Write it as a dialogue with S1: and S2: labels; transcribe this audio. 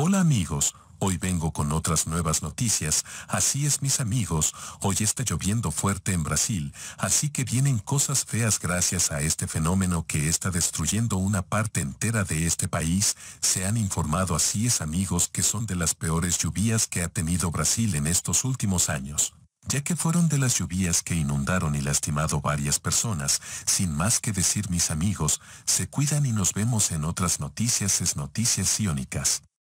S1: Hola amigos, hoy vengo con otras nuevas noticias, así es mis amigos, hoy está lloviendo fuerte en Brasil, así que vienen cosas feas gracias a este fenómeno que está destruyendo una parte entera de este país, se han informado así es amigos que son de las peores lluvias que ha tenido Brasil en estos últimos años ya que fueron de las lluvias que inundaron y lastimado varias personas, sin más que decir mis amigos, se cuidan y nos vemos en otras noticias es noticias iónicas.